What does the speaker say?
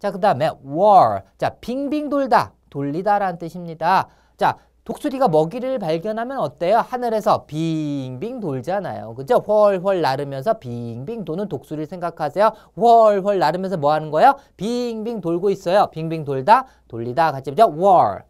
자, 그 다음에 war. 자, 빙빙 돌다, 돌리다라는 뜻입니다. 자, 독수리가 먹이를 발견하면 어때요? 하늘에서 빙빙 돌잖아요. 그죠? 훨훨 나르면서 빙빙 도는 독수리를 생각하세요. 훨훨 나르면서 뭐 하는 거예요? 빙빙 돌고 있어요. 빙빙 돌다, 돌리다 같이 보죠. war.